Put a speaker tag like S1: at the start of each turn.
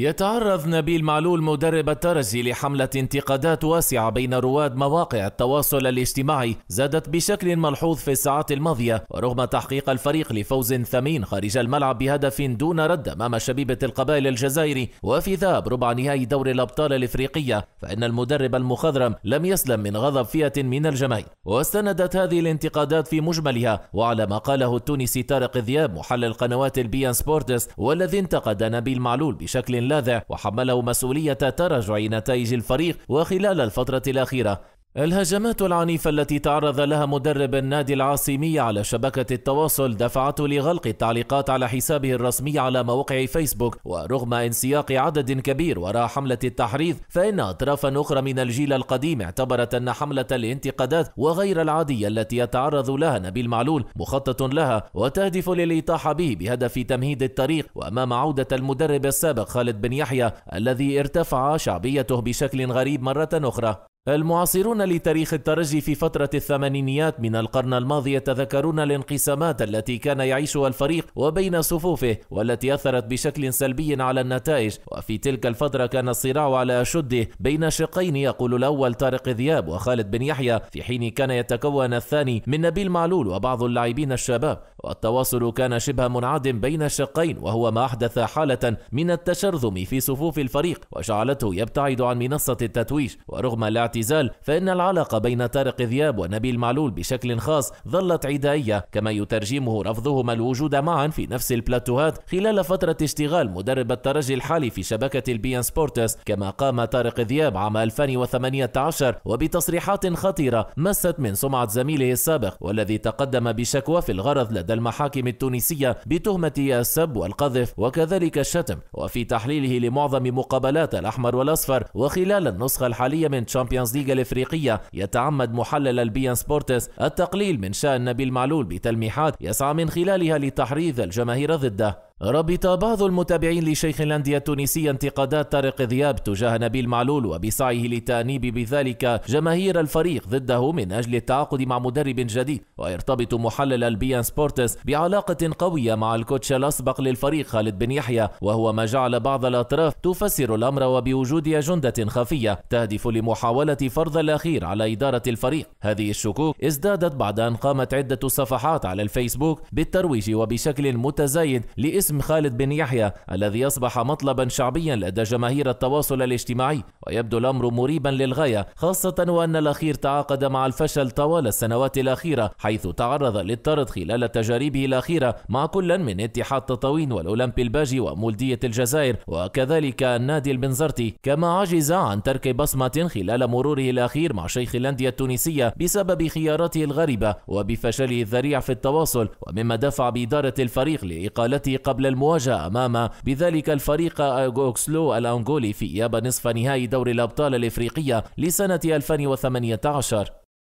S1: يتعرض نبيل معلول مدرب الترجي لحملة انتقادات واسعة بين رواد مواقع التواصل الاجتماعي زادت بشكل ملحوظ في الساعات الماضية ورغم تحقيق الفريق لفوز ثمين خارج الملعب بهدف دون رد أمام شبيبة القبائل الجزائري وفي ذهاب ربع نهائي دوري الأبطال الإفريقية فإن المدرب المخضرم لم يسلم من غضب فئة من الجماهير واستندت هذه الانتقادات في مجملها وعلى ما قاله التونسي طارق ذياب محلل قنوات البي ان سبورتس والذي انتقد نبيل معلول بشكل اللاذع وحمله مسؤولية تراجع نتائج الفريق وخلال الفترة الأخيرة الهجمات العنيفة التي تعرض لها مدرب النادي العاصمي على شبكة التواصل دفعته لغلق التعليقات على حسابه الرسمي على موقع فيسبوك ورغم انسياق عدد كبير وراء حملة التحريض فإن أطرافا أخرى من الجيل القديم اعتبرت أن حملة الانتقادات وغير العادية التي يتعرض لها نبيل معلول مخطط لها وتهدف للإطاحة به بهدف تمهيد الطريق وأمام عودة المدرب السابق خالد بن يحيى الذي ارتفع شعبيته بشكل غريب مرة أخرى المعاصرون لتاريخ الترجي في فترة الثمانينيات من القرن الماضي يتذكرون الانقسامات التي كان يعيشها الفريق وبين صفوفه والتي أثرت بشكل سلبي على النتائج وفي تلك الفترة كان الصراع على أشده بين شقين يقول الأول طارق ذياب وخالد بن يحيى في حين كان يتكون الثاني من نبيل معلول وبعض اللاعبين الشباب والتواصل كان شبه منعدم بين الشقين وهو ما أحدث حالة من التشرذم في صفوف الفريق وجعلته يبتعد عن منصة التتويج ورغم الاعتماد الاعتزال فإن العلاقة بين طارق ذياب ونبيل معلول بشكل خاص ظلت عدائية كما يترجمه رفضهما الوجود معا في نفس البلاتوهات خلال فترة اشتغال مدرب الترجي الحالي في شبكة البي ان سبورتس كما قام طارق ذياب عام 2018 وبتصريحات خطيرة مست من سمعة زميله السابق والذي تقدم بشكوى في الغرض لدى المحاكم التونسية بتهمة السب والقذف وكذلك الشتم وفي تحليله لمعظم مقابلات الأحمر والأصفر وخلال النسخة الحالية من تشامبيون الشامبيونز ليج الافريقيه يتعمد محلل البي ان سبورتس التقليل من شان نبيل معلول بتلميحات يسعى من خلالها لتحريض الجماهير ضده ربط بعض المتابعين لشيخ الأندية التونسي انتقادات طارق ذياب تجاه نبيل معلول وبسعيه لتأنيب بذلك جماهير الفريق ضده من أجل التعاقد مع مدرب جديد ويرتبط محلل البيان سبورتس بعلاقة قوية مع الكوتش الأسبق للفريق خالد بن يحيى وهو ما جعل بعض الأطراف تفسر الأمر وبوجود أجندة خفية تهدف لمحاولة فرض الأخير على إدارة الفريق هذه الشكوك ازدادت بعد أن قامت عدة صفحات على الفيسبوك بالترويج وبشكل متزايد لإسم اسم خالد بن يحيى الذي أصبح مطلبا شعبيا لدى جماهير التواصل الاجتماعي ويبدو الأمر مريبا للغاية خاصة وأن الأخير تعاقد مع الفشل طوال السنوات الأخيرة حيث تعرض للطرد خلال تجاربه الأخيرة مع كل من اتحاد تطاوين والأولمبي الباجي ومولدية الجزائر وكذلك النادي البنزرتي كما عجز عن ترك بصمة خلال مروره الأخير مع شيخ الأندية التونسية بسبب خياراته الغريبة وبفشله الذريع في التواصل ومما دفع بإدارة الفريق لإقالته قبل قبل المواجهة أمام بذلك الفريق أغوكسلو الأنغولي في إياب نصف نهائي دوري الأبطال الإفريقية لسنة 2018